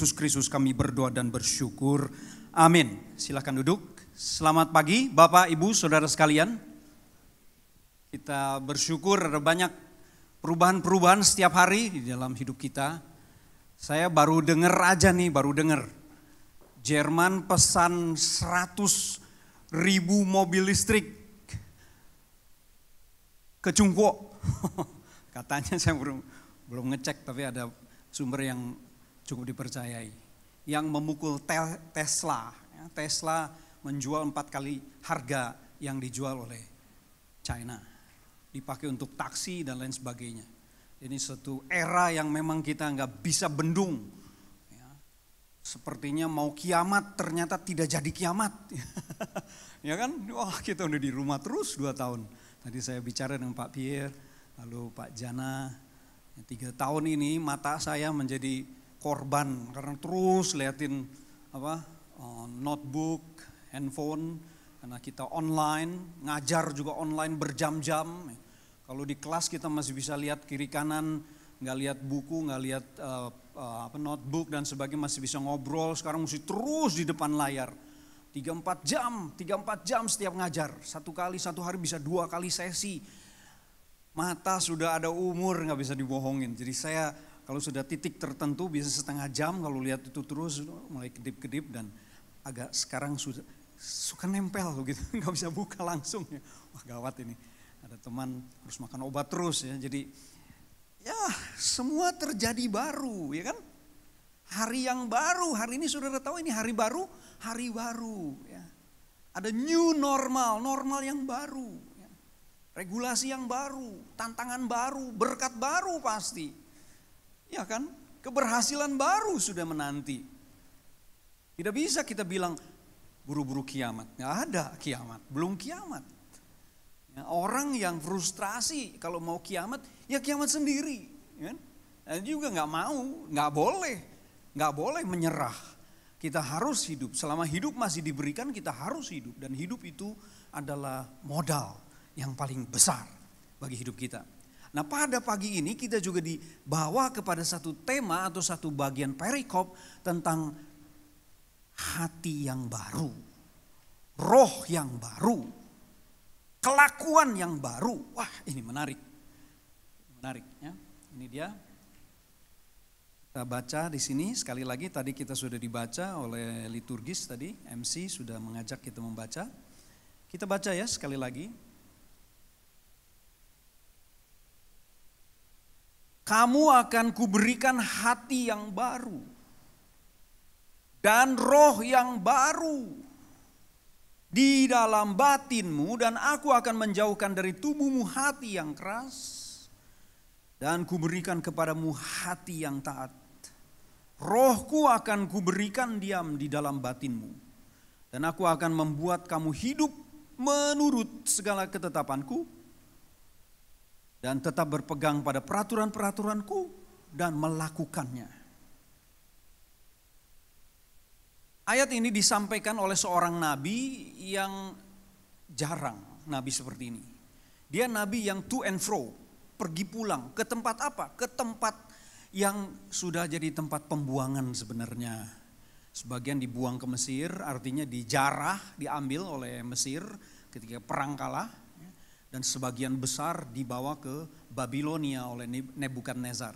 Yesus Kristus kami berdoa dan bersyukur. Amin. Silahkan duduk. Selamat pagi Bapak, Ibu, Saudara sekalian. Kita bersyukur ada banyak perubahan-perubahan setiap hari di dalam hidup kita. Saya baru dengar aja nih, baru dengar. Jerman pesan 100 ribu mobil listrik ke Cungkuo. Katanya saya belum belum ngecek tapi ada sumber yang cukup dipercayai. Yang memukul tel, Tesla, ya, Tesla menjual empat kali harga yang dijual oleh China. Dipakai untuk taksi dan lain sebagainya. Ini satu era yang memang kita nggak bisa bendung. Ya. Sepertinya mau kiamat ternyata tidak jadi kiamat. ya kan, wah kita udah di rumah terus dua tahun. Tadi saya bicara dengan Pak Pierre, lalu Pak Jana. Tiga tahun ini mata saya menjadi korban karena terus liatin apa eh, notebook, handphone, karena kita online, ngajar juga online berjam-jam. Kalau di kelas kita masih bisa lihat kiri kanan, nggak lihat buku, nggak lihat uh, apa notebook dan sebagainya masih bisa ngobrol. Sekarang mesti terus di depan layar. 3-4 jam, 3-4 jam setiap ngajar. Satu kali, satu hari bisa dua kali sesi. Mata sudah ada umur, nggak bisa dibohongin. Jadi saya kalau sudah titik tertentu bisa setengah jam kalau lihat itu terus mulai kedip-kedip dan agak sekarang sudah suka nempel gitu, nggak bisa buka langsung ya. Wah gawat ini, ada teman harus makan obat terus ya. Jadi ya semua terjadi baru ya kan. Hari yang baru, hari ini sudah tahu ini hari baru, hari baru ya. Ada new normal, normal yang baru. Ya. Regulasi yang baru, tantangan baru, berkat baru pasti. Ya kan? Keberhasilan baru sudah menanti. Tidak bisa kita bilang buru-buru kiamat. Nggak ada kiamat, belum kiamat. Ya, orang yang frustrasi kalau mau kiamat, ya kiamat sendiri. Ya Dan nah, juga nggak mau, nggak boleh, nggak boleh menyerah. Kita harus hidup. Selama hidup masih diberikan, kita harus hidup. Dan hidup itu adalah modal yang paling besar bagi hidup kita. Nah pada pagi ini kita juga dibawa kepada satu tema atau satu bagian perikop tentang hati yang baru. Roh yang baru. Kelakuan yang baru. Wah ini menarik. Menarik ya. Ini dia. Kita baca di sini sekali lagi tadi kita sudah dibaca oleh liturgis tadi. MC sudah mengajak kita membaca. Kita baca ya sekali lagi kamu akan kuberikan hati yang baru dan roh yang baru di dalam batinmu dan aku akan menjauhkan dari tubuhmu hati yang keras dan kuberikan kepadamu hati yang taat. Rohku akan kuberikan diam di dalam batinmu dan aku akan membuat kamu hidup menurut segala ketetapanku dan tetap berpegang pada peraturan-peraturanku dan melakukannya. Ayat ini disampaikan oleh seorang nabi yang jarang nabi seperti ini. Dia nabi yang to and fro, pergi pulang ke tempat apa? Ke tempat yang sudah jadi tempat pembuangan sebenarnya. Sebagian dibuang ke Mesir, artinya dijarah, diambil oleh Mesir ketika perang kalah dan sebagian besar dibawa ke Babilonia oleh Nebukadnezar.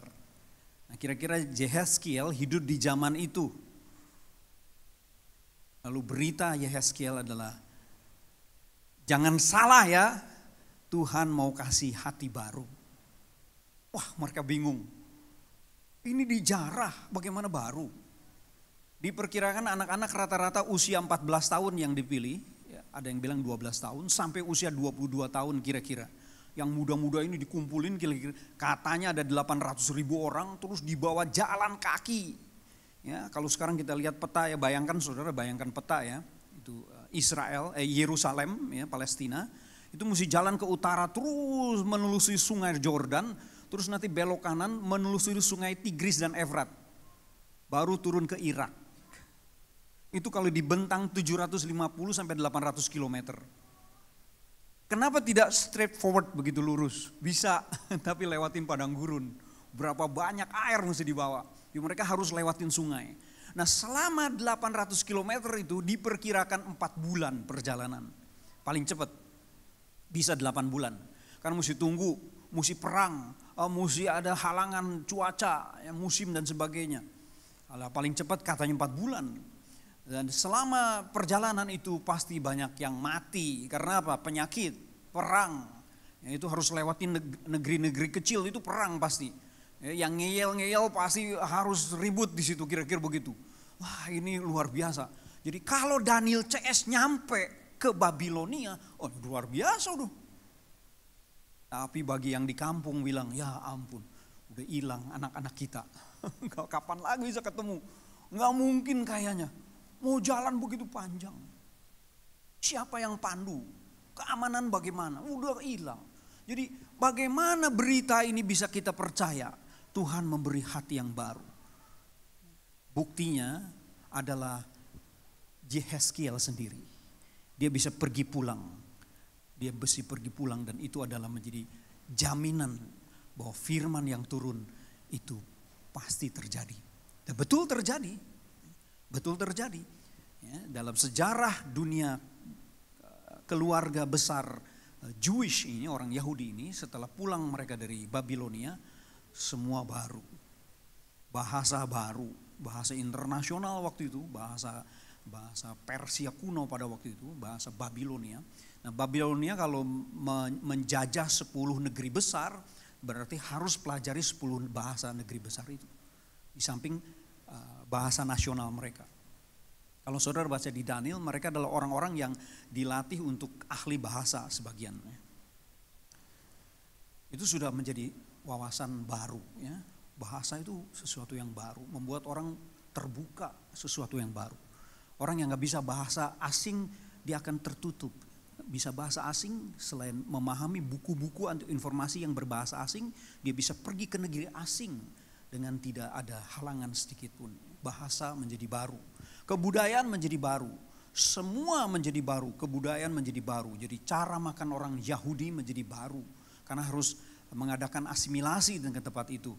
Nah, kira-kira Yehezkiel hidup di zaman itu. Lalu berita Yehezkiel adalah jangan salah ya, Tuhan mau kasih hati baru. Wah, mereka bingung. Ini dijarah, bagaimana baru? Diperkirakan anak-anak rata-rata usia 14 tahun yang dipilih, ada yang bilang 12 tahun, sampai usia 22 tahun kira-kira. Yang muda-muda ini dikumpulin kira-kira, katanya ada 800 ribu orang, terus dibawa jalan kaki. Ya, kalau sekarang kita lihat peta ya, bayangkan saudara, bayangkan peta ya, itu eh, Israel, eh Yerusalem ya, Palestina, itu mesti jalan ke utara terus menelusuri sungai Jordan, terus nanti belok kanan menelusuri sungai Tigris dan Efrat. Baru turun ke Irak itu kalau dibentang 750 sampai 800 km. Kenapa tidak straightforward begitu lurus? Bisa, tapi lewatin padang gurun. Berapa banyak air mesti dibawa. Ya, mereka harus lewatin sungai. Nah selama 800 km itu diperkirakan 4 bulan perjalanan. Paling cepat, bisa 8 bulan. Karena mesti tunggu, mesti perang, eh, mesti ada halangan cuaca, ya, musim dan sebagainya. Alah, paling cepat katanya 4 bulan dan selama perjalanan itu pasti banyak yang mati. Karena apa? Penyakit, perang. Ya, itu harus lewati negeri-negeri kecil, itu perang pasti. Ya, yang ngeyel-ngeyel pasti harus ribut di situ, kira-kira begitu. Wah ini luar biasa. Jadi kalau Daniel CS nyampe ke Babilonia, oh luar biasa tuh. Tapi bagi yang di kampung bilang, ya ampun, udah hilang anak-anak kita. Kapan lagi bisa ketemu? Nggak mungkin kayaknya. Mau jalan begitu panjang. Siapa yang pandu? Keamanan bagaimana? Udah hilang. Jadi bagaimana berita ini bisa kita percaya? Tuhan memberi hati yang baru. Buktinya adalah Jehezkiel sendiri. Dia bisa pergi pulang. Dia besi pergi pulang dan itu adalah menjadi jaminan bahwa firman yang turun itu pasti terjadi. Dan betul terjadi betul terjadi. Ya, dalam sejarah dunia eh, keluarga besar eh, Jewish ini, orang Yahudi ini setelah pulang mereka dari Babilonia, semua baru. Bahasa baru, bahasa internasional waktu itu, bahasa bahasa Persia kuno pada waktu itu, bahasa Babilonia. Nah, Babilonia kalau menjajah 10 negeri besar, berarti harus pelajari 10 bahasa negeri besar itu. Di samping Eh, bahasa nasional mereka. Kalau saudara baca di Daniel, mereka adalah orang-orang yang dilatih untuk ahli bahasa sebagiannya. Itu sudah menjadi wawasan baru. Ya. Bahasa itu sesuatu yang baru, membuat orang terbuka sesuatu yang baru. Orang yang nggak bisa bahasa asing, dia akan tertutup. Bisa bahasa asing, selain memahami buku-buku atau informasi yang berbahasa asing, dia bisa pergi ke negeri asing dengan tidak ada halangan sedikit pun. Bahasa menjadi baru, kebudayaan menjadi baru, semua menjadi baru, kebudayaan menjadi baru. Jadi cara makan orang Yahudi menjadi baru karena harus mengadakan asimilasi dengan tempat itu.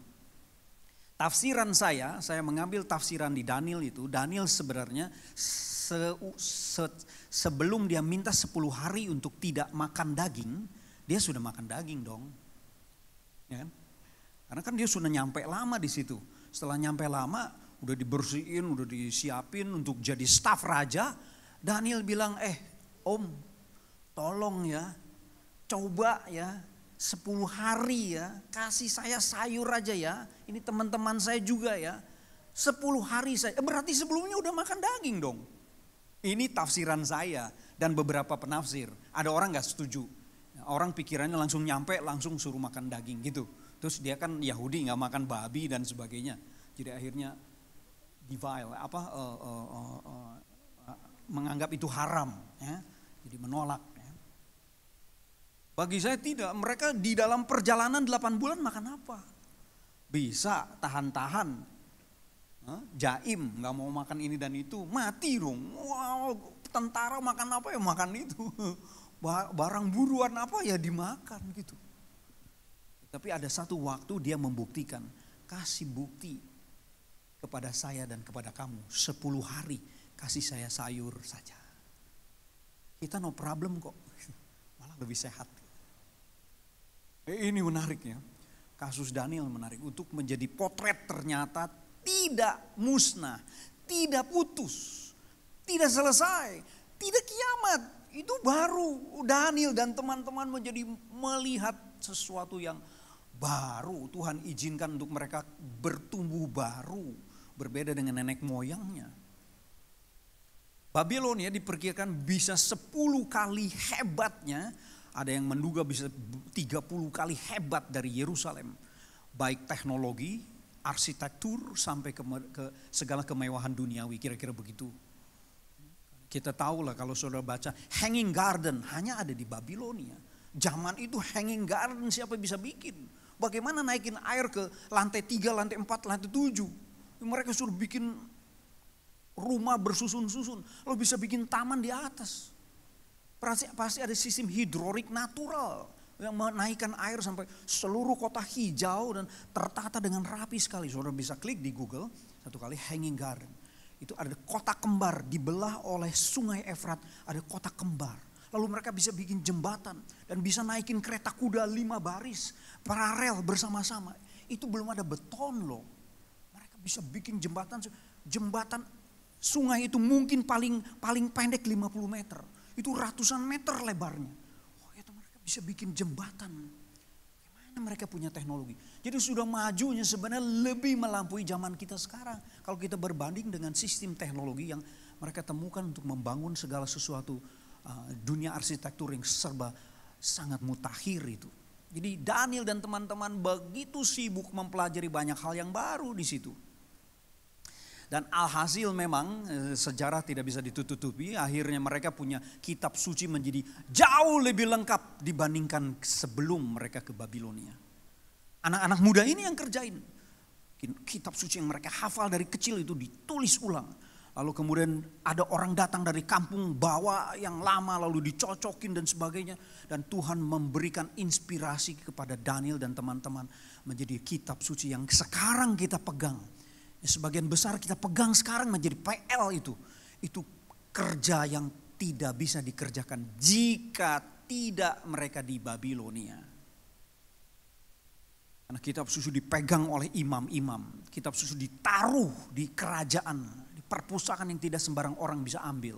Tafsiran saya, saya mengambil tafsiran di Daniel itu, Daniel sebenarnya se, se, sebelum dia minta 10 hari untuk tidak makan daging, dia sudah makan daging dong. Ya kan? Karena kan dia sudah nyampe lama di situ. Setelah nyampe lama, udah dibersihin, udah disiapin untuk jadi staf raja. Daniel bilang, eh om tolong ya, coba ya, sepuluh hari ya, kasih saya sayur aja ya. Ini teman-teman saya juga ya. sepuluh hari saya, eh, berarti sebelumnya udah makan daging dong. Ini tafsiran saya dan beberapa penafsir. Ada orang gak setuju. Orang pikirannya langsung nyampe, langsung suruh makan daging gitu. Terus dia kan Yahudi nggak makan babi dan sebagainya. Jadi akhirnya divile apa uh, uh, uh, uh, menganggap itu haram, ya. jadi menolak. Ya. Bagi saya tidak, mereka di dalam perjalanan 8 bulan makan apa? Bisa tahan-tahan, jaim nggak mau makan ini dan itu mati dong wow tentara makan apa ya makan itu barang buruan apa ya dimakan gitu tapi ada satu waktu dia membuktikan, kasih bukti kepada saya dan kepada kamu. Sepuluh hari kasih saya sayur saja. Kita no problem kok, malah lebih sehat. Eh, ini menariknya, kasus Daniel menarik untuk menjadi potret ternyata tidak musnah, tidak putus, tidak selesai, tidak kiamat. Itu baru Daniel dan teman-teman menjadi melihat sesuatu yang baru Tuhan izinkan untuk mereka bertumbuh baru berbeda dengan nenek moyangnya. Babilonia diperkirakan bisa 10 kali hebatnya, ada yang menduga bisa 30 kali hebat dari Yerusalem. Baik teknologi, arsitektur sampai ke, ke segala kemewahan duniawi kira-kira begitu. Kita tahu lah kalau saudara baca Hanging Garden hanya ada di Babilonia. Zaman itu Hanging Garden siapa bisa bikin? Bagaimana naikin air ke lantai tiga, lantai empat, lantai tujuh? Mereka suruh bikin rumah bersusun-susun. Lo bisa bikin taman di atas. Pasti, pasti ada sistem hidrolik natural yang menaikkan air sampai seluruh kota hijau dan tertata dengan rapi sekali. Saudara bisa klik di Google satu kali Hanging Garden. Itu ada kota kembar dibelah oleh sungai Efrat, ada kota kembar. Lalu mereka bisa bikin jembatan dan bisa naikin kereta kuda lima baris paralel bersama-sama. Itu belum ada beton loh. Mereka bisa bikin jembatan jembatan sungai itu mungkin paling paling pendek 50 meter. Itu ratusan meter lebarnya. Oh, itu mereka bisa bikin jembatan. Gimana mereka punya teknologi? Jadi sudah majunya sebenarnya lebih melampaui zaman kita sekarang. Kalau kita berbanding dengan sistem teknologi yang mereka temukan untuk membangun segala sesuatu Ah, dunia arsitektur yang serba sangat mutakhir itu. Jadi Daniel dan teman-teman begitu sibuk mempelajari banyak hal yang baru di situ. Dan alhasil memang eh, sejarah tidak bisa ditutupi, akhirnya mereka punya kitab suci menjadi jauh lebih lengkap dibandingkan sebelum mereka ke Babilonia. Anak-anak muda ini yang kerjain. Kitab suci yang mereka hafal dari kecil itu ditulis ulang Lalu kemudian ada orang datang dari kampung bawa yang lama lalu dicocokin dan sebagainya. Dan Tuhan memberikan inspirasi kepada Daniel dan teman-teman menjadi kitab suci yang sekarang kita pegang. Sebagian besar kita pegang sekarang menjadi PL itu. Itu kerja yang tidak bisa dikerjakan jika tidak mereka di Babilonia. Karena kitab susu dipegang oleh imam-imam. Kitab susu ditaruh di kerajaan perpustakaan yang tidak sembarang orang bisa ambil.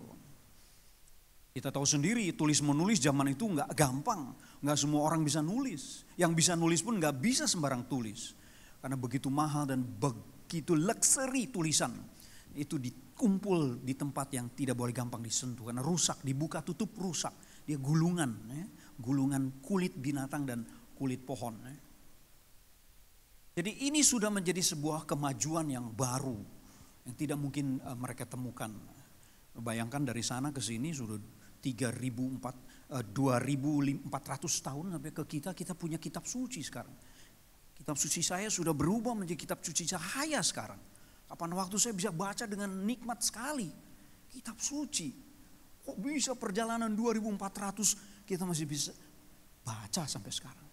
Kita tahu sendiri tulis menulis zaman itu nggak gampang, nggak semua orang bisa nulis. Yang bisa nulis pun nggak bisa sembarang tulis, karena begitu mahal dan begitu luxury tulisan itu dikumpul di tempat yang tidak boleh gampang disentuh karena rusak, dibuka tutup rusak, dia gulungan, ya. gulungan kulit binatang dan kulit pohon. Ya. Jadi ini sudah menjadi sebuah kemajuan yang baru yang tidak mungkin eh, mereka temukan. Bayangkan dari sana ke sini sudah 3.400 2.400 eh, tahun sampai ke kita kita punya kitab suci sekarang. Kitab suci saya sudah berubah menjadi kitab suci cahaya sekarang. Kapan waktu saya bisa baca dengan nikmat sekali kitab suci. Kok bisa perjalanan 2400 kita masih bisa baca sampai sekarang.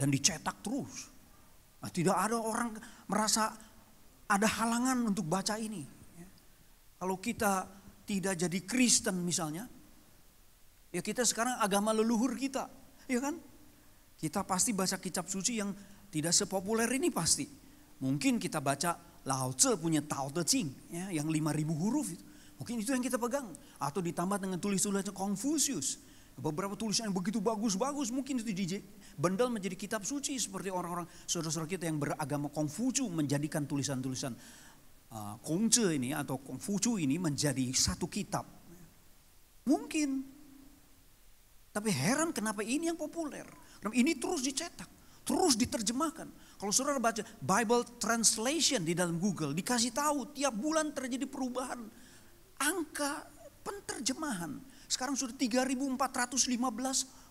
Dan dicetak terus. Nah, tidak ada orang merasa ada halangan untuk baca ini. Kalau kita tidak jadi Kristen misalnya, ya kita sekarang agama leluhur kita, ya kan? Kita pasti baca kitab suci yang tidak sepopuler ini pasti. Mungkin kita baca Lao Tzu punya Tao Te Ching, ya, yang 5000 huruf itu. Mungkin itu yang kita pegang. Atau ditambah dengan tulis-tulisnya Confucius Beberapa tulisan yang begitu bagus-bagus mungkin itu DJ Bendel menjadi kitab suci seperti orang-orang saudara-saudara kita yang beragama Kongfucu menjadikan tulisan-tulisan uh, Kongce ini atau Kongfucu ini menjadi satu kitab. Mungkin. Tapi heran kenapa ini yang populer. Ini terus dicetak, terus diterjemahkan. Kalau saudara baca Bible Translation di dalam Google, dikasih tahu tiap bulan terjadi perubahan angka penterjemahan sekarang sudah 3415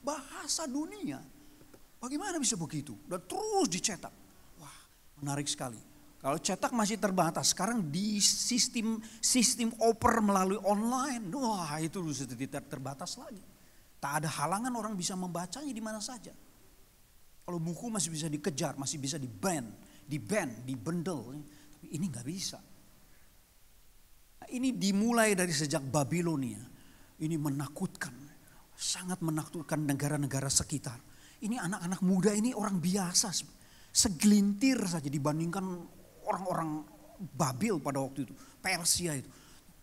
bahasa dunia. Bagaimana bisa begitu? Dan terus dicetak. Wah, menarik sekali. Kalau cetak masih terbatas, sekarang di sistem sistem oper melalui online, wah itu sudah tidak terbatas lagi. Tak ada halangan orang bisa membacanya di mana saja. Kalau buku masih bisa dikejar, masih bisa di ban, di ban, dibendel. Tapi ini nggak bisa. Nah, ini dimulai dari sejak Babilonia ini menakutkan, sangat menakutkan negara-negara sekitar. Ini anak-anak muda ini orang biasa, segelintir saja dibandingkan orang-orang Babil pada waktu itu, Persia itu.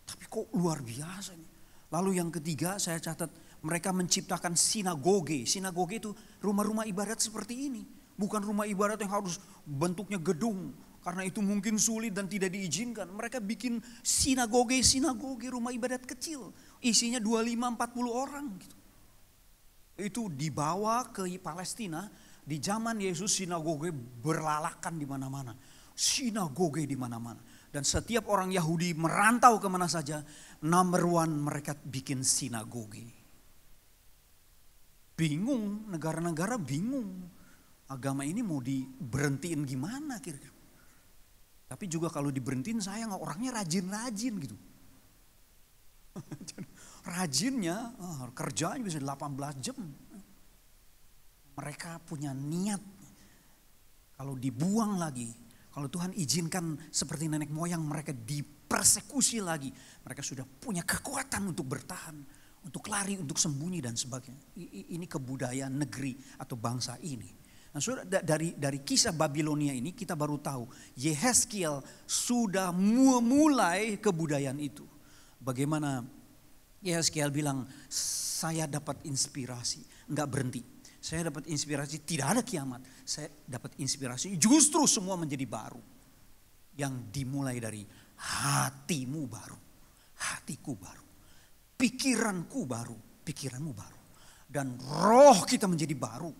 Tapi kok luar biasa ini. Lalu yang ketiga saya catat mereka menciptakan sinagoge. Sinagoge itu rumah-rumah ibarat seperti ini. Bukan rumah ibarat yang harus bentuknya gedung. Karena itu mungkin sulit dan tidak diizinkan. Mereka bikin sinagoge-sinagoge rumah ibadat kecil isinya 25-40 orang. Gitu. Itu dibawa ke Palestina di zaman Yesus sinagoge berlalakan di mana-mana. Sinagoge di mana-mana. Dan setiap orang Yahudi merantau kemana saja, number one mereka bikin sinagoge. Bingung, negara-negara bingung. Agama ini mau diberhentiin gimana kira-kira. Tapi juga kalau diberhentiin sayang orangnya rajin-rajin gitu. Rajinnya, ah, kerjanya bisa 18 jam. Mereka punya niat. Kalau dibuang lagi, kalau Tuhan izinkan seperti nenek moyang mereka dipersekusi lagi. Mereka sudah punya kekuatan untuk bertahan, untuk lari, untuk sembunyi dan sebagainya. Ini kebudayaan negeri atau bangsa ini. Nah, sudah dari dari kisah Babilonia ini kita baru tahu Yehezkiel sudah mulai kebudayaan itu. Bagaimana Yeskiel bilang, saya dapat inspirasi. nggak berhenti. Saya dapat inspirasi, tidak ada kiamat. Saya dapat inspirasi, justru semua menjadi baru. Yang dimulai dari hatimu baru. Hatiku baru. Pikiranku baru. Pikiranmu baru. Dan roh kita menjadi baru.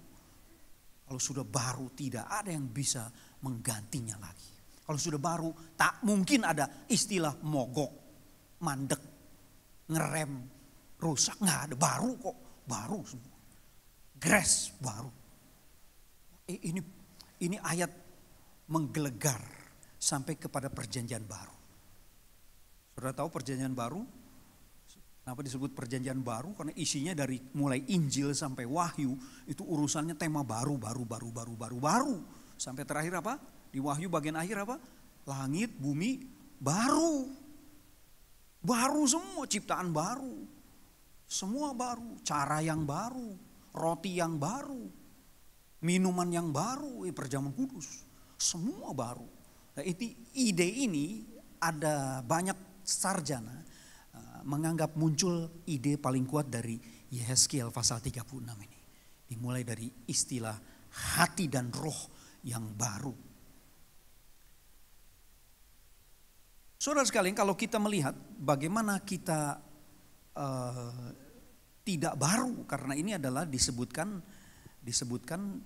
Kalau sudah baru tidak ada yang bisa menggantinya lagi. Kalau sudah baru tak mungkin ada istilah mogok mandek, ngerem, rusak. Nggak ada, baru kok. Baru semua. Grass baru. Ini ini ayat menggelegar sampai kepada perjanjian baru. Sudah tahu perjanjian baru? Kenapa disebut perjanjian baru? Karena isinya dari mulai Injil sampai Wahyu itu urusannya tema baru, baru, baru, baru, baru, baru. Sampai terakhir apa? Di Wahyu bagian akhir apa? Langit, bumi, baru. Baru semua ciptaan baru. Semua baru, cara yang baru, roti yang baru, minuman yang baru, eh, perjamuan kudus. Semua baru. Nah, itu ide ini ada banyak sarjana eh, menganggap muncul ide paling kuat dari Yeskiel pasal 36 ini. Dimulai dari istilah hati dan roh yang baru Saudara sekalian kalau kita melihat bagaimana kita uh, tidak baru karena ini adalah disebutkan disebutkan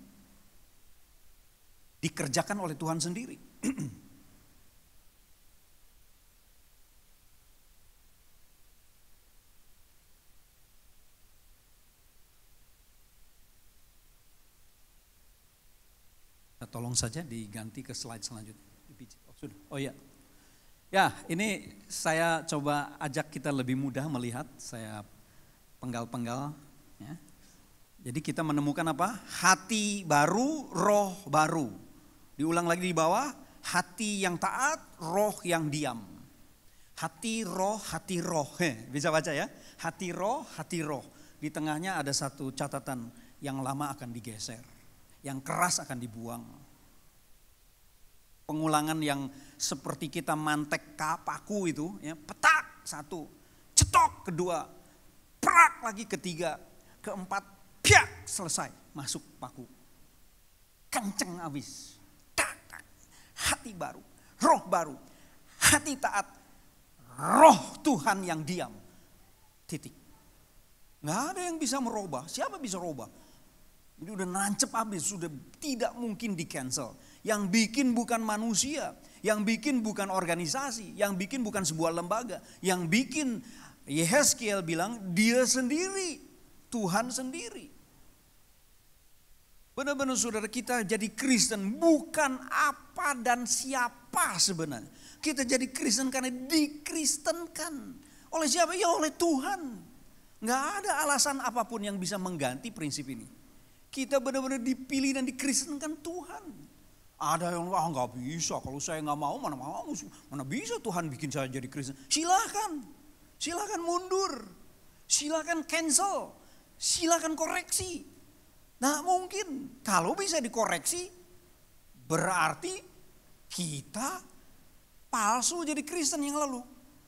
dikerjakan oleh Tuhan sendiri. Nah, tolong saja diganti ke slide selanjutnya. Oh, sudah. Oh ya. Ya, ini saya coba ajak kita lebih mudah melihat, saya penggal-penggal. Ya. Jadi kita menemukan apa? Hati baru, roh baru. Diulang lagi di bawah, hati yang taat, roh yang diam. Hati roh, hati roh. He, bisa baca ya? Hati roh, hati roh. Di tengahnya ada satu catatan yang lama akan digeser, yang keras akan dibuang pengulangan yang seperti kita mantek kapaku itu, ya, petak satu, cetok kedua, prak lagi ketiga, keempat, piak selesai masuk paku. Kenceng habis, tak, tak, hati baru, roh baru, hati taat, roh Tuhan yang diam, titik. Nggak ada yang bisa merubah, siapa bisa merubah? Ini udah nancep habis, sudah tidak mungkin di cancel yang bikin bukan manusia, yang bikin bukan organisasi, yang bikin bukan sebuah lembaga, yang bikin Yehezkiel bilang dia sendiri, Tuhan sendiri. Benar-benar saudara kita jadi Kristen bukan apa dan siapa sebenarnya. Kita jadi Kristen karena dikristenkan. Oleh siapa? Ya oleh Tuhan. Nggak ada alasan apapun yang bisa mengganti prinsip ini. Kita benar-benar dipilih dan dikristenkan Tuhan. Ada yang ah nggak bisa, kalau saya nggak mau mana mau, mana bisa Tuhan bikin saya jadi Kristen. silakan silakan mundur, silakan cancel, silakan koreksi. Nah mungkin kalau bisa dikoreksi berarti kita palsu jadi Kristen yang lalu.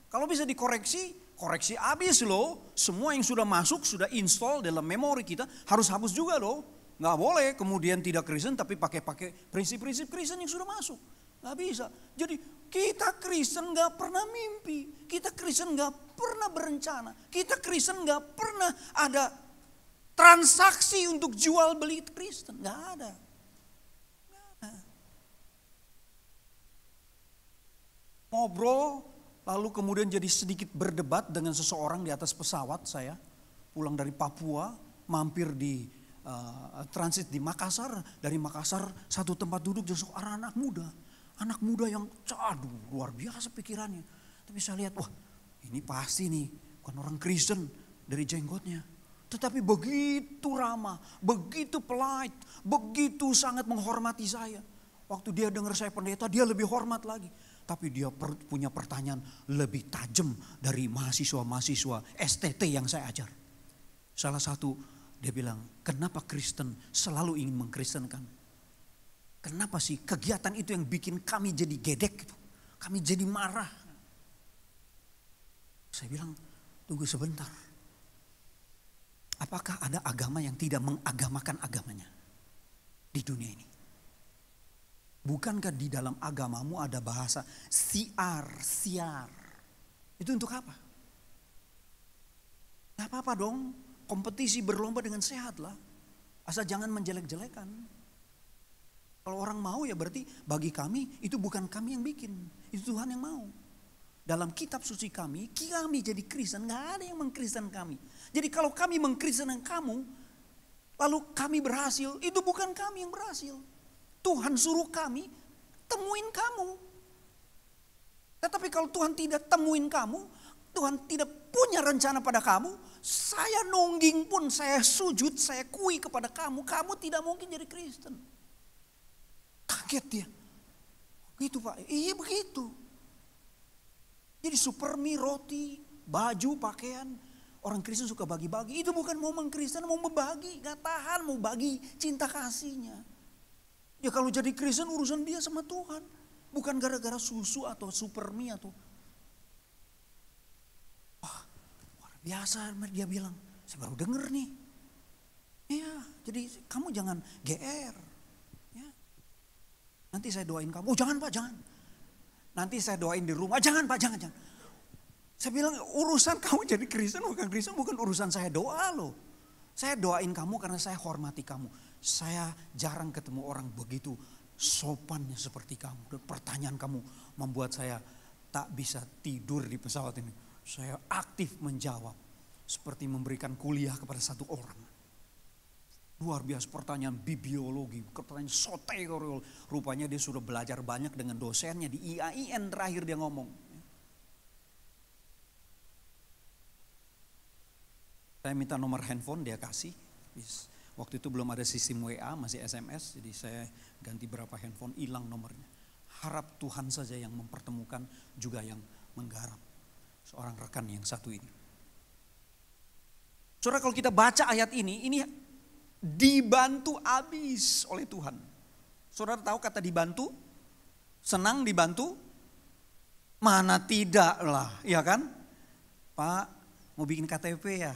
Kalau bisa dikoreksi, koreksi habis loh. Semua yang sudah masuk, sudah install dalam memori kita harus hapus juga loh. Nggak boleh kemudian tidak Kristen tapi pakai-pakai prinsip-prinsip Kristen yang sudah masuk. Nggak bisa. Jadi kita Kristen nggak pernah mimpi. Kita Kristen nggak pernah berencana. Kita Kristen nggak pernah ada transaksi untuk jual beli Kristen. Nggak ada. Nggak ada. Ngobrol lalu kemudian jadi sedikit berdebat dengan seseorang di atas pesawat saya pulang dari Papua mampir di Eh, transit di Makassar, dari Makassar satu tempat duduk justru anak-anak muda. Anak muda yang aduh luar biasa pikirannya. Tapi saya lihat wah ini pasti nih bukan orang Kristen dari jenggotnya. Tetapi begitu ramah, begitu polite, begitu sangat menghormati saya. Waktu dia dengar saya pendeta dia lebih hormat lagi tapi dia per, punya pertanyaan lebih tajam dari mahasiswa-mahasiswa STT yang saya ajar. Salah satu dia bilang, kenapa Kristen selalu ingin mengkristenkan? Kenapa sih kegiatan itu yang bikin kami jadi gedek? Gitu? Kami jadi marah. Saya bilang, tunggu sebentar. Apakah ada agama yang tidak mengagamakan agamanya di dunia ini? Bukankah di dalam agamamu ada bahasa siar, siar? Itu untuk apa? Gak apa-apa dong, kompetisi berlomba dengan sehat lah. Asal jangan menjelek-jelekan. Kalau orang mau ya berarti bagi kami itu bukan kami yang bikin. Itu Tuhan yang mau. Dalam kitab suci kami, kami jadi Kristen, nggak ada yang mengkristen kami. Jadi kalau kami mengkristen kamu, lalu kami berhasil, itu bukan kami yang berhasil. Tuhan suruh kami, temuin kamu. Tetapi kalau Tuhan tidak temuin kamu, Tuhan tidak punya rencana pada kamu, saya nungging pun, saya sujud, saya kui kepada kamu. Kamu tidak mungkin jadi Kristen. Kaget dia. Gitu Pak, iya begitu. Jadi supermi roti, baju, pakaian. Orang Kristen suka bagi-bagi. Itu bukan momen Kristen, mau membagi Gak tahan, mau bagi cinta kasihnya. Ya kalau jadi Kristen urusan dia sama Tuhan. Bukan gara-gara susu atau supermi atau Biasa dia bilang, saya baru dengar nih. Iya, jadi kamu jangan GR. Ya. Nanti saya doain kamu, oh jangan pak, jangan. Nanti saya doain di rumah, jangan pak, jangan, jangan. Saya bilang urusan kamu jadi Kristen bukan Kristen bukan urusan saya doa loh. Saya doain kamu karena saya hormati kamu. Saya jarang ketemu orang begitu sopannya seperti kamu. pertanyaan kamu membuat saya tak bisa tidur di pesawat ini saya aktif menjawab. Seperti memberikan kuliah kepada satu orang. Luar biasa pertanyaan bibliologi, pertanyaan soteriol. Rupanya dia sudah belajar banyak dengan dosennya di IAIN terakhir dia ngomong. Saya minta nomor handphone dia kasih. Waktu itu belum ada sistem WA, masih SMS, jadi saya ganti berapa handphone, hilang nomornya. Harap Tuhan saja yang mempertemukan, juga yang menggarap seorang rekan yang satu ini. Saudara kalau kita baca ayat ini, ini dibantu abis oleh Tuhan. Saudara tahu kata dibantu? Senang dibantu? Mana tidak lah, ya kan? Pak, mau bikin KTP ya?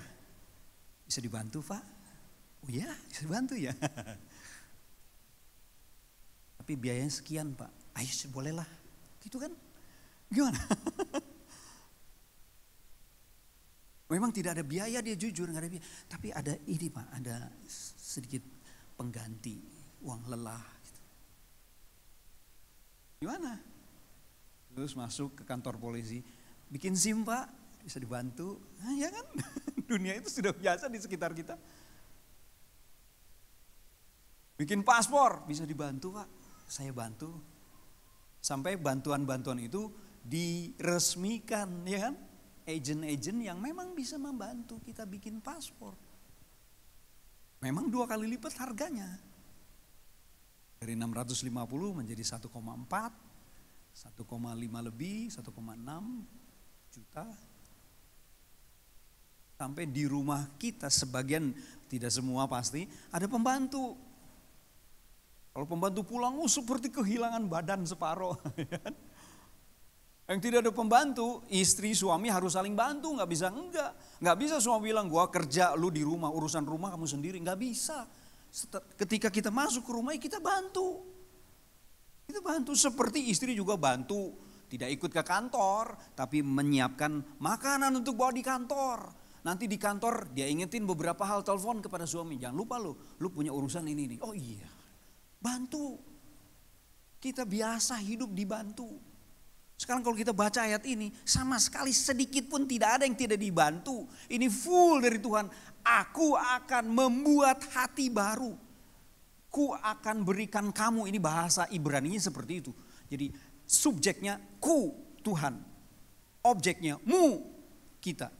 Bisa dibantu Pak? Oh ya, bisa dibantu ya. Tapi biayanya sekian Pak. Ayo bolehlah. Gitu kan? Gimana? Memang tidak ada biaya dia jujur, nggak ada biaya. Tapi ada ini pak, ada sedikit pengganti uang lelah. Gitu. Gimana? Terus masuk ke kantor polisi, bikin SIM pak, bisa dibantu. Nah, ya kan, dunia itu sudah biasa di sekitar kita. Bikin paspor, bisa dibantu pak, saya bantu. Sampai bantuan-bantuan itu diresmikan, ya kan? agent-agent yang memang bisa membantu kita bikin paspor. Memang dua kali lipat harganya. Dari 650 menjadi 1,4, 1,5 lebih, 1,6 juta. Sampai di rumah kita sebagian, tidak semua pasti, ada pembantu. Kalau pembantu pulang, oh seperti kehilangan badan separoh. Ya kan? Yang tidak ada pembantu, istri, suami harus saling bantu, nggak bisa enggak. Nggak bisa suami bilang, gua kerja, lu di rumah, urusan rumah kamu sendiri. Nggak bisa. Ketika kita masuk ke rumah, ya kita bantu. Kita bantu, seperti istri juga bantu. Tidak ikut ke kantor, tapi menyiapkan makanan untuk bawa di kantor. Nanti di kantor dia ingetin beberapa hal telepon kepada suami. Jangan lupa lu, lu punya urusan ini nih. Oh iya, bantu. Kita biasa hidup dibantu. Sekarang kalau kita baca ayat ini, sama sekali sedikit pun tidak ada yang tidak dibantu. Ini full dari Tuhan. Aku akan membuat hati baru. Ku akan berikan kamu, ini bahasa Ibrani seperti itu. Jadi subjeknya ku Tuhan. Objeknya mu kita.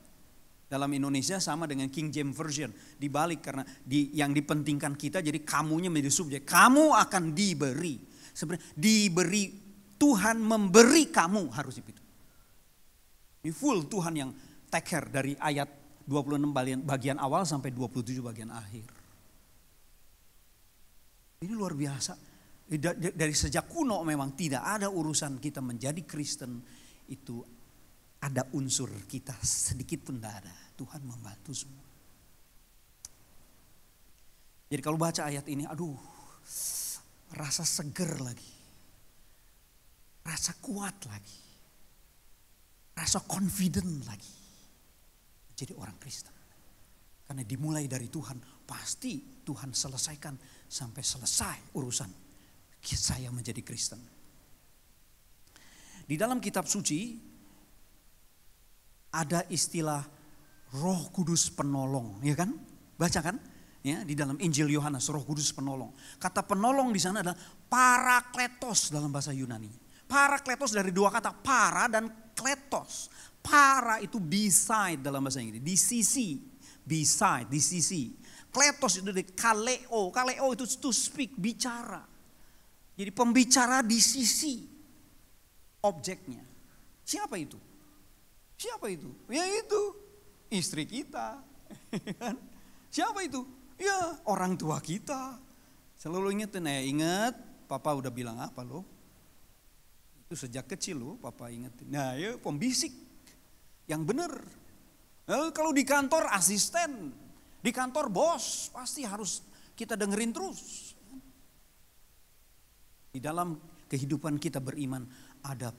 Dalam Indonesia sama dengan King James Version. Dibalik karena di, yang dipentingkan kita jadi kamunya menjadi subjek. Kamu akan diberi. Sebenarnya diberi Tuhan memberi kamu harusnya begitu. Ini full Tuhan yang take care dari ayat 26 bagian, bagian awal sampai 27 bagian akhir. Ini luar biasa. Dari sejak kuno memang tidak ada urusan kita menjadi Kristen itu ada unsur kita sedikit pun tidak ada. Tuhan membantu semua. Jadi kalau baca ayat ini, aduh, rasa seger lagi rasa kuat lagi. Rasa confident lagi. Jadi orang Kristen. Karena dimulai dari Tuhan, pasti Tuhan selesaikan sampai selesai urusan saya menjadi Kristen. Di dalam kitab suci ada istilah Roh Kudus penolong, ya kan? Baca kan? Ya, di dalam Injil Yohanes Roh Kudus penolong. Kata penolong di sana adalah parakletos dalam bahasa Yunani. Para Kletos dari dua kata para dan kletos. Para itu beside dalam bahasa Inggris, di sisi, beside, di sisi. Kletos itu dari kaleo, kaleo itu to speak, bicara. Jadi pembicara di sisi objeknya. Siapa itu? Siapa itu? Ya itu, istri kita. Kan? Siapa itu? Ya orang tua kita. Selalu ingetin, ya eh, ingat papa udah bilang apa loh. Itu sejak kecil loh papa ingetin. Nah ya pembisik yang benar. Nah, eh, kalau di kantor asisten, di kantor bos pasti harus kita dengerin terus. Di dalam kehidupan kita beriman ada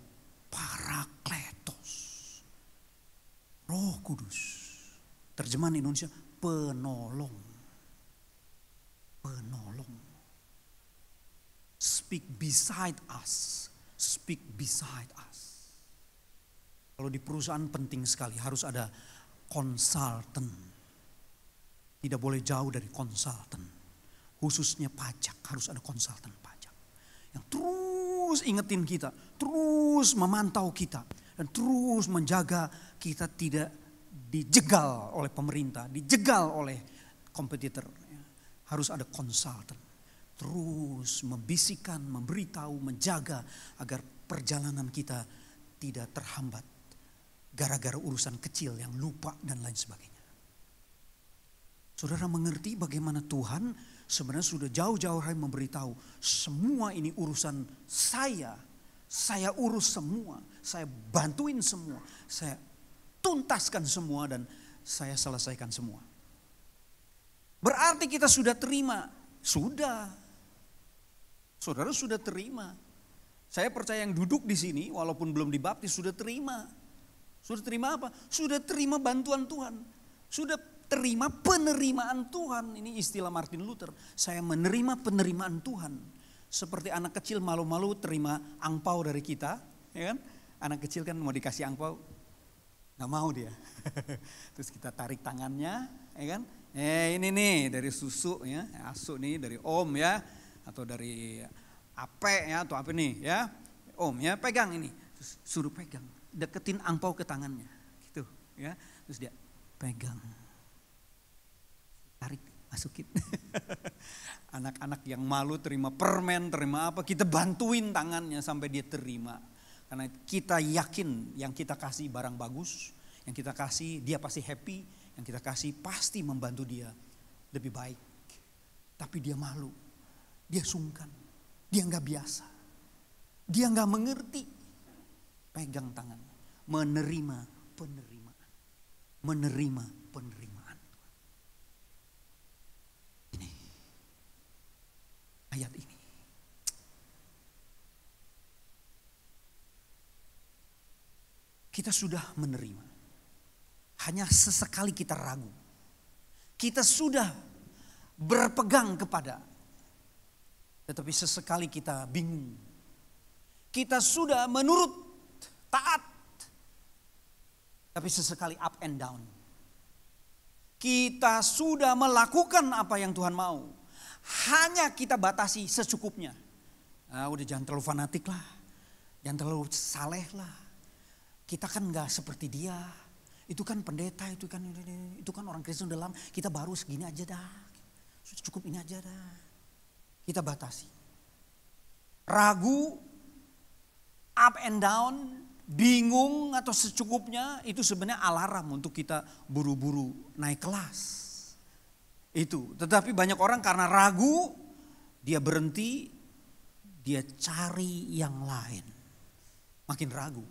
parakletos. Roh Kudus. Terjemahan Indonesia penolong. Penolong. Speak beside us speak beside us. Kalau di perusahaan penting sekali harus ada konsultan. Tidak boleh jauh dari konsultan. Khususnya pajak harus ada konsultan pajak. Yang terus ingetin kita, terus memantau kita. Dan terus menjaga kita tidak dijegal oleh pemerintah, dijegal oleh kompetitor. Harus ada konsultan terus membisikkan, memberitahu, menjaga agar perjalanan kita tidak terhambat gara-gara urusan kecil yang lupa dan lain sebagainya. Saudara mengerti bagaimana Tuhan sebenarnya sudah jauh-jauh hari memberitahu semua ini urusan saya. Saya urus semua, saya bantuin semua, saya tuntaskan semua dan saya selesaikan semua. Berarti kita sudah terima, sudah Saudara sudah terima. Saya percaya yang duduk di sini walaupun belum dibaptis sudah terima. Sudah terima apa? Sudah terima bantuan Tuhan. Sudah terima penerimaan Tuhan. Ini istilah Martin Luther. Saya menerima penerimaan Tuhan. Seperti anak kecil malu-malu terima angpau dari kita, ya kan? Anak kecil kan mau dikasih angpau, Gak mau dia. Terus kita tarik tangannya, ya kan? Eh ini nih dari susu ya, asu nih dari om ya atau dari ape ya atau apa nih ya. Om ya pegang ini. Terus suruh pegang, deketin angpau ke tangannya. Gitu ya. Terus dia pegang. Tarik, masukin. Anak-anak yang malu terima permen, terima apa, kita bantuin tangannya sampai dia terima. Karena kita yakin yang kita kasih barang bagus, yang kita kasih dia pasti happy, yang kita kasih pasti membantu dia lebih baik. Tapi dia malu dia sungkan. Dia nggak biasa. Dia nggak mengerti. Pegang tangan. Menerima penerimaan. Menerima penerimaan. Ini. Ayat ini. Kita sudah menerima. Hanya sesekali kita ragu. Kita sudah berpegang kepada tetapi sesekali kita bingung. Kita sudah menurut taat. Tapi sesekali up and down. Kita sudah melakukan apa yang Tuhan mau. Hanya kita batasi secukupnya. Ah, udah jangan terlalu fanatik lah. Jangan terlalu saleh lah. Kita kan nggak seperti dia. Itu kan pendeta, itu kan itu kan orang Kristen dalam. Kita baru segini aja dah. Cukup ini aja dah kita batasi. Ragu, up and down, bingung atau secukupnya itu sebenarnya alarm untuk kita buru-buru naik kelas. Itu, tetapi banyak orang karena ragu dia berhenti, dia cari yang lain. Makin ragu.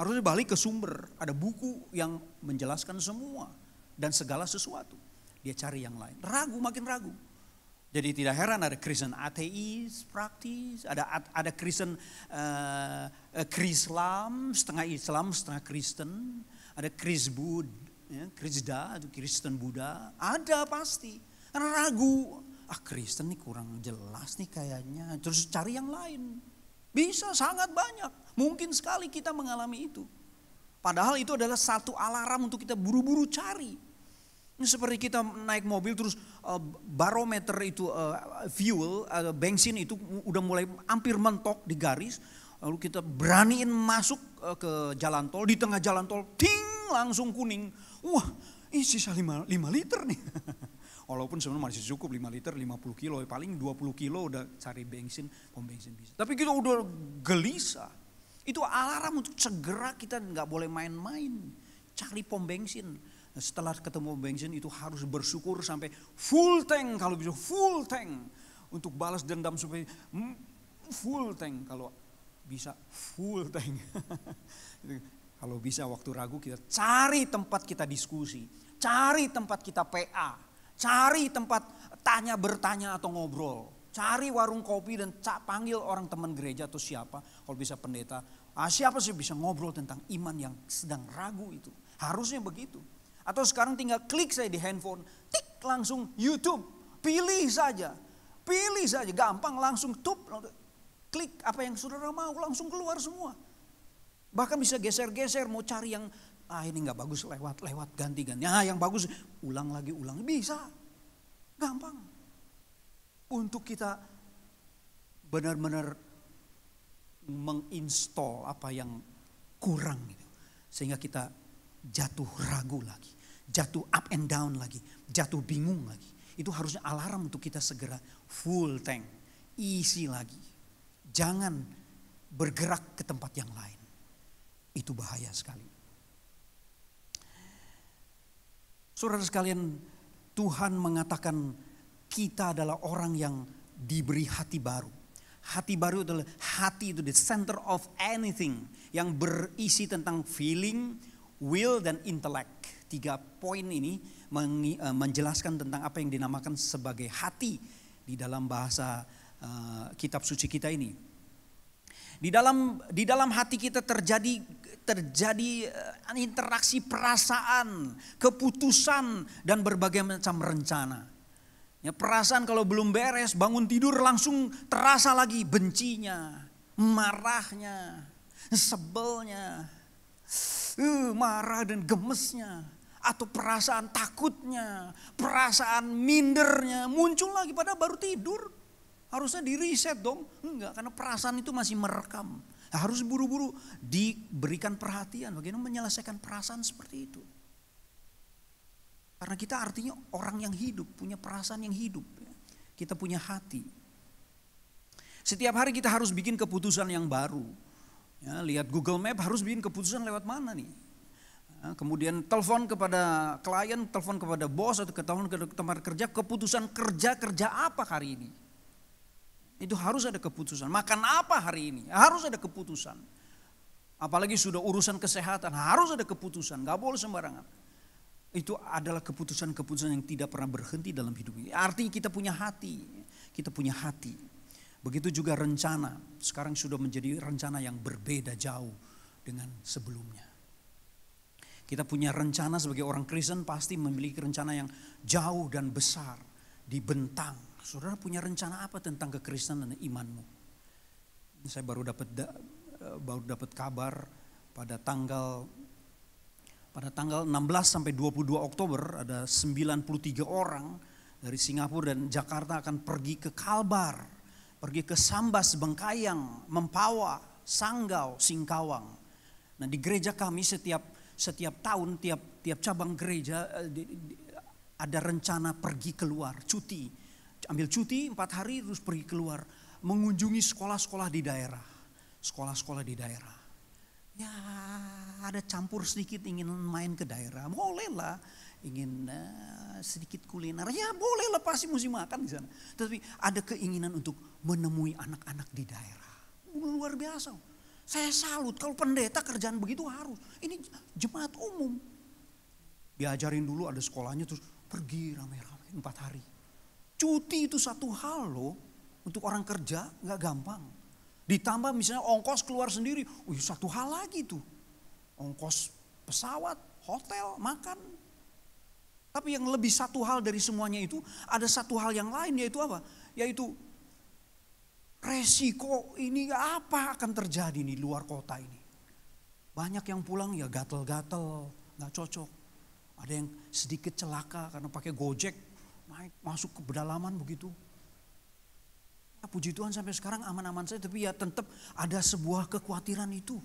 Harusnya balik ke sumber, ada buku yang menjelaskan semua dan segala sesuatu. Dia cari yang lain. Ragu makin ragu. Jadi tidak heran ada Kristen ateis praktis, ada ada Kristen uh, eh, eh, Krislam, setengah Islam, setengah Kristen, ada Kris Bud, ya, Krisda, Kristen Buddha, ada pasti. Karena ragu, ah Kristen nih kurang jelas nih kayaknya, terus cari yang lain. Bisa sangat banyak, mungkin sekali kita mengalami itu. Padahal itu adalah satu alarm untuk kita buru-buru cari. Seperti kita naik mobil terus uh, barometer itu uh, fuel, uh, bensin itu udah mulai hampir mentok di garis. Lalu kita beraniin masuk uh, ke jalan tol, di tengah jalan tol ting langsung kuning. Wah ini sisa 5 liter nih. Walaupun sebenarnya masih cukup 5 liter 50 kilo, ya, paling 20 kilo udah cari bensin, pom bensin bisa. Tapi kita udah gelisah. Itu alarm untuk segera kita nggak boleh main-main. Cari pom bensin setelah ketemu bensin itu harus bersyukur sampai full tank kalau bisa full tank untuk balas dendam supaya hmm, full tank kalau bisa full tank. kalau bisa waktu ragu kita cari tempat kita diskusi, cari tempat kita PA, cari tempat tanya bertanya atau ngobrol. Cari warung kopi dan panggil orang teman gereja atau siapa, kalau bisa pendeta. Ah, siapa sih bisa ngobrol tentang iman yang sedang ragu itu? Harusnya begitu. Atau sekarang tinggal klik saya di handphone, tik langsung YouTube, pilih saja. Pilih saja, gampang langsung tup, klik apa yang saudara mau langsung keluar semua. Bahkan bisa geser-geser mau cari yang ah ini nggak bagus lewat lewat ganti ganti ah yang bagus ulang lagi ulang bisa gampang untuk kita benar-benar menginstall apa yang kurang gitu, sehingga kita jatuh ragu lagi, jatuh up and down lagi, jatuh bingung lagi. Itu harusnya alarm untuk kita segera full tank, isi lagi. Jangan bergerak ke tempat yang lain. Itu bahaya sekali. Saudara sekalian, Tuhan mengatakan kita adalah orang yang diberi hati baru. Hati baru adalah hati itu the center of anything yang berisi tentang feeling, will dan intellect. Tiga poin ini eh, menjelaskan tentang apa yang dinamakan sebagai hati di dalam bahasa uh, kitab suci kita ini. Di dalam di dalam hati kita terjadi terjadi eh, interaksi perasaan, keputusan dan berbagai macam rencana. Ya, perasaan kalau belum beres, bangun tidur langsung terasa lagi bencinya, marahnya, sebelnya uh, marah dan gemesnya, atau perasaan takutnya, perasaan mindernya muncul lagi pada baru tidur. Harusnya di reset dong. Enggak, karena perasaan itu masih merekam. Harus buru-buru diberikan perhatian bagaimana menyelesaikan perasaan seperti itu. Karena kita artinya orang yang hidup, punya perasaan yang hidup. Kita punya hati. Setiap hari kita harus bikin keputusan yang baru Ya, lihat Google Map harus bikin keputusan lewat mana nih. Ya, kemudian telepon kepada klien, telepon kepada bos atau ketahuan ke tempat kerja, keputusan kerja kerja apa hari ini. Itu harus ada keputusan. Makan apa hari ini? Harus ada keputusan. Apalagi sudah urusan kesehatan, harus ada keputusan. Gak boleh sembarangan. Itu adalah keputusan-keputusan yang tidak pernah berhenti dalam hidup ini. Artinya kita punya hati. Kita punya hati Begitu juga rencana, sekarang sudah menjadi rencana yang berbeda jauh dengan sebelumnya. Kita punya rencana sebagai orang Kristen pasti memiliki rencana yang jauh dan besar, di bentang. Saudara punya rencana apa tentang kekristenan dan imanmu? Saya baru dapat eh, baru dapat kabar pada tanggal pada tanggal 16 sampai 22 Oktober ada 93 orang dari Singapura dan Jakarta akan pergi ke Kalbar pergi ke Sambas, Bengkayang, Mempawa, Sanggau, Singkawang. Nah di gereja kami setiap setiap tahun, tiap tiap cabang gereja eh, ada rencana pergi keluar, cuti. Ambil cuti empat hari terus pergi keluar. Mengunjungi sekolah-sekolah di daerah. Sekolah-sekolah di daerah. Ya ada campur sedikit ingin main ke daerah. Bolehlah ingin eh, sedikit kuliner, ya boleh si musim makan di sana. Tapi ada keinginan untuk menemui anak-anak di daerah. Luar biasa. Saya salut kalau pendeta kerjaan begitu harus. Ini jemaat umum. Diajarin dulu ada sekolahnya terus pergi ramai-ramai empat hari. Cuti itu satu hal loh. Untuk orang kerja nggak gampang. Ditambah misalnya ongkos keluar sendiri. Wih satu hal lagi tuh. Ongkos pesawat, hotel, makan, tapi yang lebih satu hal dari semuanya itu, ada satu hal yang lain yaitu apa? Yaitu resiko ini apa akan terjadi di luar kota ini. Banyak yang pulang ya gatel-gatel, nggak cocok. Ada yang sedikit celaka karena pakai gojek, naik masuk ke pedalaman begitu. Ya, puji Tuhan sampai sekarang aman-aman saja, tapi ya tetap ada sebuah kekhawatiran itu.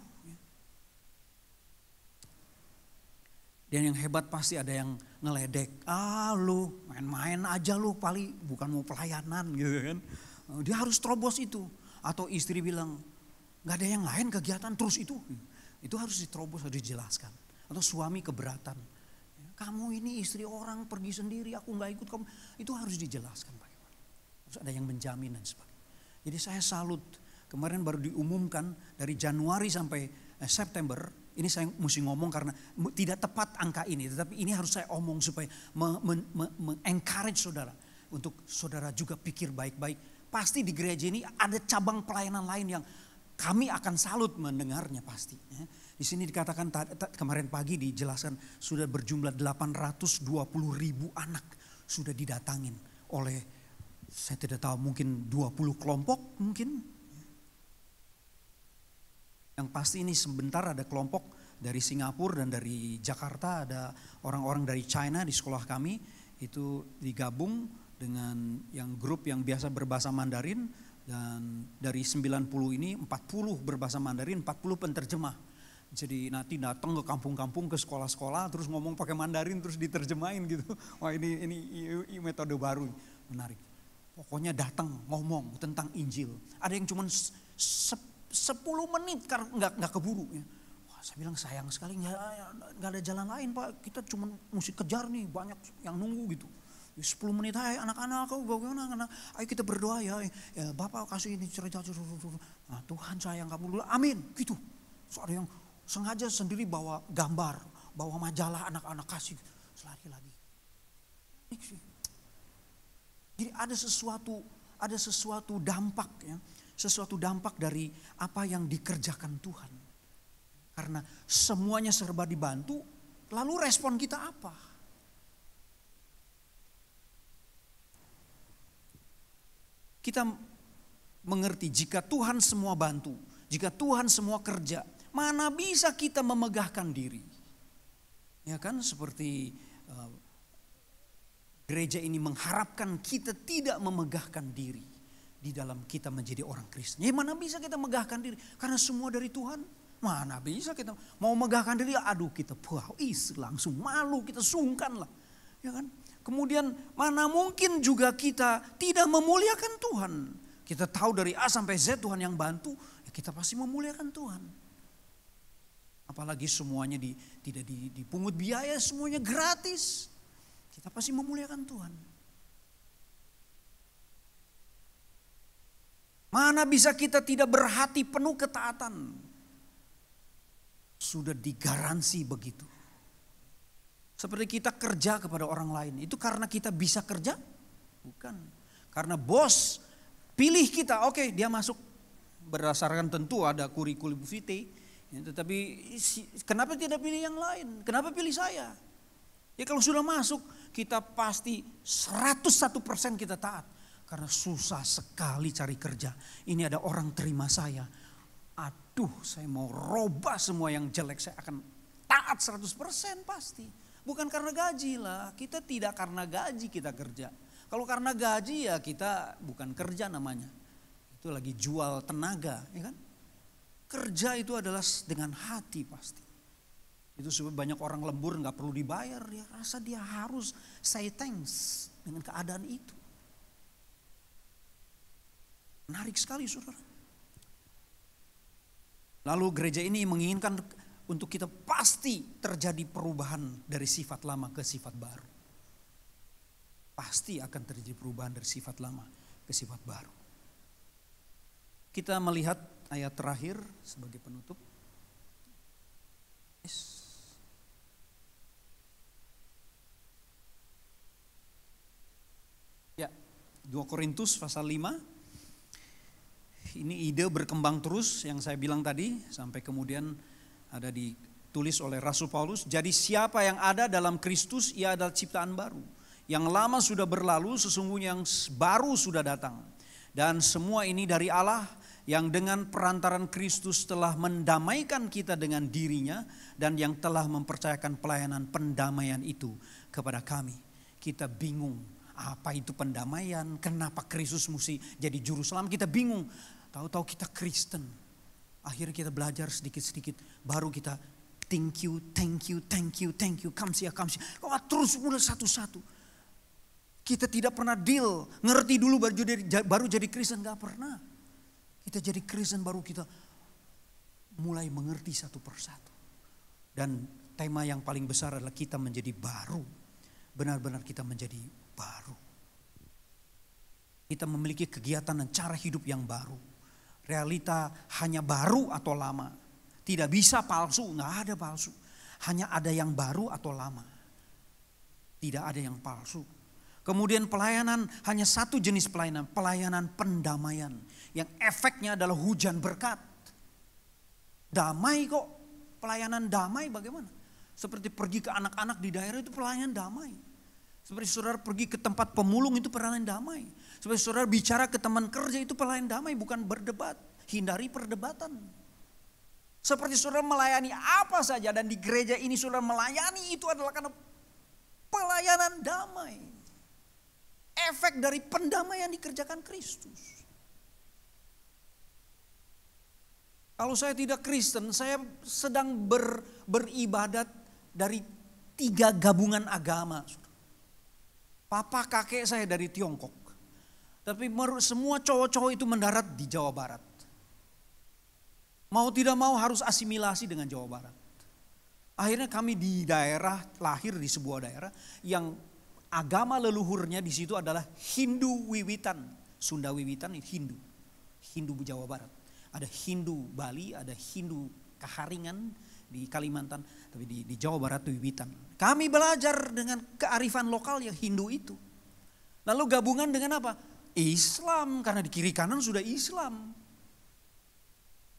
Dan yang hebat pasti ada yang ngeledek. Ah lu main-main aja lu pali, bukan mau pelayanan gitu kan. Eh, dia harus terobos itu. Atau istri bilang gak ada yang lain kegiatan terus itu. Itu harus diterobos harus dijelaskan. Atau suami keberatan. Kamu ini istri orang pergi sendiri aku gak ikut kamu. Itu harus dijelaskan bagaimana. Terus ada yang menjamin dan sebagainya. Jadi saya salut. Kemarin baru diumumkan dari Januari sampai eh, September ini saya mesti ngomong karena tidak tepat angka ini. Tetapi ini harus saya omong supaya mengencourage saudara. Untuk saudara juga pikir baik-baik. Pasti di gereja ini ada cabang pelayanan lain yang kami akan salut mendengarnya pasti. Ya. Di sini dikatakan kemarin pagi dijelaskan sudah berjumlah 820 ribu anak sudah didatangin oleh saya tidak tahu mungkin 20 kelompok mungkin yang pasti ini sebentar ada kelompok dari Singapura dan dari Jakarta ada orang-orang dari China di sekolah kami itu digabung dengan yang grup yang biasa berbahasa Mandarin dan dari 90 ini 40 berbahasa Mandarin, 40 penterjemah. Jadi nanti datang ke kampung-kampung ke sekolah-sekolah terus ngomong pakai Mandarin terus diterjemahin gitu. Wah ini ini, ini metode baru menarik. Pokoknya datang ngomong tentang Injil. Ada yang cuman 10 menit karena nggak nggak keburu ya. Wah, saya bilang sayang sekali nggak ada jalan lain pak kita cuma mesti kejar nih banyak yang nunggu gitu 10 ya, menit hai anak-anak kau bagaimana anak ayo kita berdoa ya, eh, ya bapak kasih ini cerita nah, Tuhan sayang kamu dulu amin gitu soalnya yang sengaja sendiri bawa gambar bawa majalah anak-anak kasih selari lagi jadi ada sesuatu ada sesuatu dampak ya sesuatu dampak dari apa yang dikerjakan Tuhan. Karena semuanya serba dibantu, lalu respon kita apa? Kita mengerti jika Tuhan semua bantu, jika Tuhan semua kerja, mana bisa kita memegahkan diri? Ya kan seperti uh, gereja ini mengharapkan kita tidak memegahkan diri di dalam kita menjadi orang Kristen. Ya mana bisa kita megahkan diri karena semua dari Tuhan. Mana bisa kita mau megahkan diri, aduh kita is langsung malu, kita sungkan lah. Ya kan? Kemudian mana mungkin juga kita tidak memuliakan Tuhan. Kita tahu dari A sampai Z Tuhan yang bantu, ya kita pasti memuliakan Tuhan. Apalagi semuanya di, tidak dipungut biaya, semuanya gratis. Kita pasti memuliakan Tuhan. Mana bisa kita tidak berhati penuh ketaatan? Sudah digaransi begitu. Seperti kita kerja kepada orang lain. Itu karena kita bisa kerja? Bukan. Karena bos pilih kita, oke okay, dia masuk. Berdasarkan tentu ada kurikulum vitae. Ya, tetapi kenapa tidak pilih yang lain? Kenapa pilih saya? Ya kalau sudah masuk kita pasti 101% kita taat. Karena susah sekali cari kerja. Ini ada orang terima saya. Aduh saya mau robah semua yang jelek. Saya akan taat 100% pasti. Bukan karena gaji lah. Kita tidak karena gaji kita kerja. Kalau karena gaji ya kita bukan kerja namanya. Itu lagi jual tenaga, ya kan? Kerja itu adalah dengan hati pasti. Itu sebab banyak orang lembur nggak perlu dibayar, dia ya, rasa dia harus say thanks dengan keadaan itu. Menarik sekali saudara. Lalu gereja ini menginginkan untuk kita pasti terjadi perubahan dari sifat lama ke sifat baru. Pasti akan terjadi perubahan dari sifat lama ke sifat baru. Kita melihat ayat terakhir sebagai penutup. Yes. Ya, 2 Korintus pasal 5 ini ide berkembang terus yang saya bilang tadi sampai kemudian ada ditulis oleh Rasul Paulus. Jadi siapa yang ada dalam Kristus ia adalah ciptaan baru. Yang lama sudah berlalu sesungguhnya yang baru sudah datang. Dan semua ini dari Allah yang dengan perantaran Kristus telah mendamaikan kita dengan dirinya dan yang telah mempercayakan pelayanan pendamaian itu kepada kami. Kita bingung apa itu pendamaian, kenapa Kristus mesti jadi juru selamat, kita bingung. Tahu-tahu kita Kristen. Akhirnya kita belajar sedikit-sedikit. Baru kita thank you, thank you, thank you, thank you. Kamsia, kamsia. Kau terus mulai satu-satu. Kita tidak pernah deal. Ngerti dulu baru jadi, baru jadi Kristen. Gak pernah. Kita jadi Kristen baru kita mulai mengerti satu persatu. Dan tema yang paling besar adalah kita menjadi baru. Benar-benar kita menjadi baru. Kita memiliki kegiatan dan cara hidup yang baru. Realita hanya baru atau lama. Tidak bisa palsu, nggak ada palsu. Hanya ada yang baru atau lama. Tidak ada yang palsu. Kemudian pelayanan hanya satu jenis pelayanan, pelayanan pendamaian. Yang efeknya adalah hujan berkat. Damai kok, pelayanan damai bagaimana? Seperti pergi ke anak-anak di daerah itu pelayanan damai. Seperti saudara pergi ke tempat pemulung itu pelayanan damai. Supaya saudara bicara ke teman kerja itu pelayan damai bukan berdebat. Hindari perdebatan. Seperti saudara melayani apa saja dan di gereja ini saudara melayani itu adalah karena pelayanan damai. Efek dari pendamaian dikerjakan Kristus. Kalau saya tidak Kristen, saya sedang ber, beribadat dari tiga gabungan agama. Papa kakek saya dari Tiongkok. Tapi semua cowok-cowok itu mendarat di Jawa Barat. Mau tidak mau harus asimilasi dengan Jawa Barat. Akhirnya kami di daerah, lahir di sebuah daerah yang agama leluhurnya di situ adalah Hindu Wiwitan. Sunda Wiwitan Hindu. Hindu Jawa Barat. Ada Hindu Bali, ada Hindu Kaharingan di Kalimantan. Tapi di, di Jawa Barat Wiwitan. Kami belajar dengan kearifan lokal yang Hindu itu. Lalu gabungan dengan apa? Islam karena di kiri kanan sudah Islam.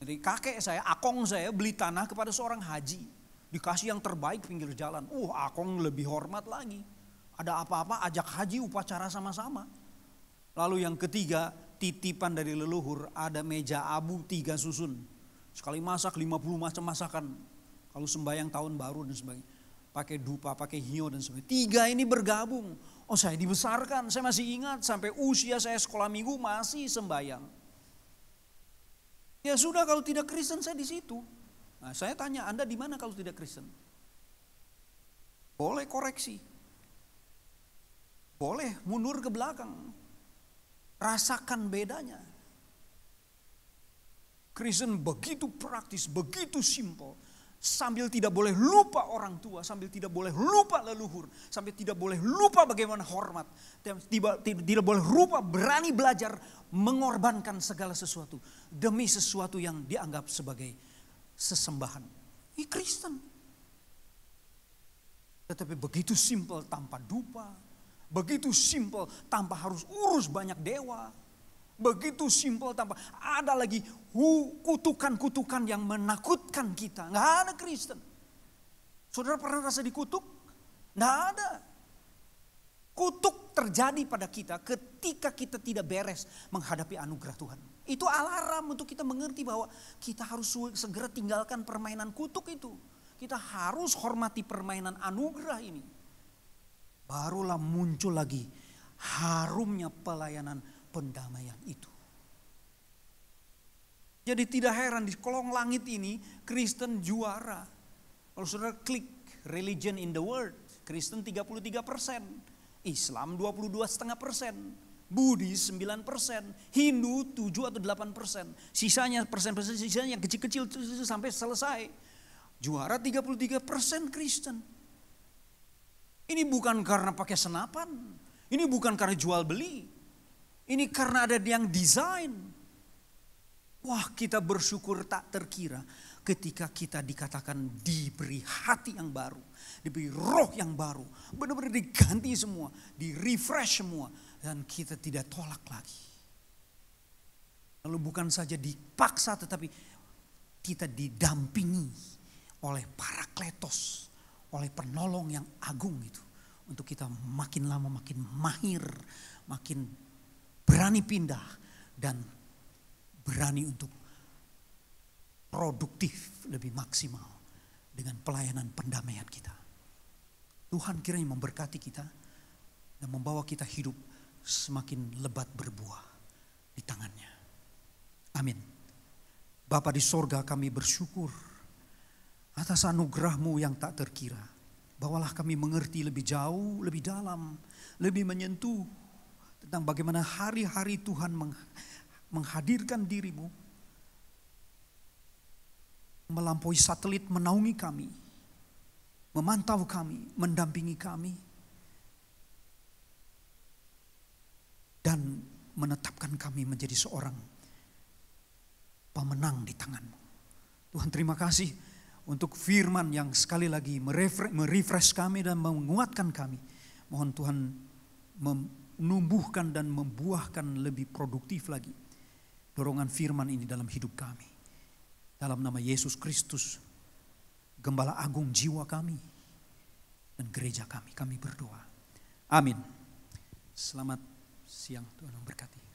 Jadi kakek saya, akong saya beli tanah kepada seorang haji. Dikasih yang terbaik pinggir jalan. Uh akong lebih hormat lagi. Ada apa-apa ajak haji upacara sama-sama. Lalu yang ketiga titipan dari leluhur ada meja abu tiga susun. Sekali masak 50 macam masakan. Kalau sembahyang tahun baru dan sebagainya. Pakai dupa, pakai hio dan sebagainya. Tiga ini bergabung Oh saya dibesarkan, saya masih ingat sampai usia saya sekolah minggu masih sembayang. Ya sudah kalau tidak Kristen saya di situ. Nah, saya tanya Anda di mana kalau tidak Kristen? Boleh koreksi. Boleh mundur ke belakang. Rasakan bedanya. Kristen begitu praktis, begitu simpel sambil tidak boleh lupa orang tua, sambil tidak boleh lupa leluhur, sambil tidak boleh lupa bagaimana hormat, tidak, tidak, tidak boleh lupa berani belajar mengorbankan segala sesuatu demi sesuatu yang dianggap sebagai sesembahan. Ini Kristen. Tetapi begitu simpel tanpa dupa, begitu simpel tanpa harus urus banyak dewa, Begitu simpel tanpa ada lagi kutukan-kutukan yang menakutkan kita. Nggak ada Kristen. Saudara pernah rasa dikutuk? Nggak ada. Kutuk terjadi pada kita ketika kita tidak beres menghadapi anugerah Tuhan. Itu alarm untuk kita mengerti bahwa kita harus segera tinggalkan permainan kutuk itu. Kita harus hormati permainan anugerah ini. Barulah muncul lagi harumnya pelayanan pendamaian itu. Jadi tidak heran di kolong langit ini Kristen juara. Kalau saudara klik religion in the world, Kristen 33 persen, Islam 22 setengah persen, Budi 9 persen, Hindu 7 atau 8 persen. Sisanya persen-persen sisanya yang kecil-kecil sampai selesai. Juara 33 persen Kristen. Ini bukan karena pakai senapan. Ini bukan karena jual beli. Ini karena ada yang desain. Wah kita bersyukur tak terkira ketika kita dikatakan diberi hati yang baru. Diberi roh yang baru. Benar-benar diganti semua. Di refresh semua. Dan kita tidak tolak lagi. Lalu bukan saja dipaksa tetapi kita didampingi oleh para kletos. Oleh penolong yang agung itu. Untuk kita makin lama makin mahir. Makin berani pindah dan berani untuk produktif lebih maksimal dengan pelayanan pendamaian kita. Tuhan kiranya memberkati kita dan membawa kita hidup semakin lebat berbuah di tangannya. Amin. Bapa di sorga kami bersyukur atas anugerahmu yang tak terkira. Bawalah kami mengerti lebih jauh, lebih dalam, lebih menyentuh tentang bagaimana hari-hari Tuhan menghadirkan dirimu melampaui satelit menaungi kami, memantau kami, mendampingi kami, dan menetapkan kami menjadi seorang pemenang di tanganmu. Tuhan terima kasih untuk firman yang sekali lagi merefresh kami dan menguatkan kami. Mohon Tuhan menumbuhkan dan membuahkan lebih produktif lagi dorongan firman ini dalam hidup kami. Dalam nama Yesus Kristus, Gembala Agung jiwa kami dan gereja kami, kami berdoa. Amin. Selamat siang, Tuhan memberkati.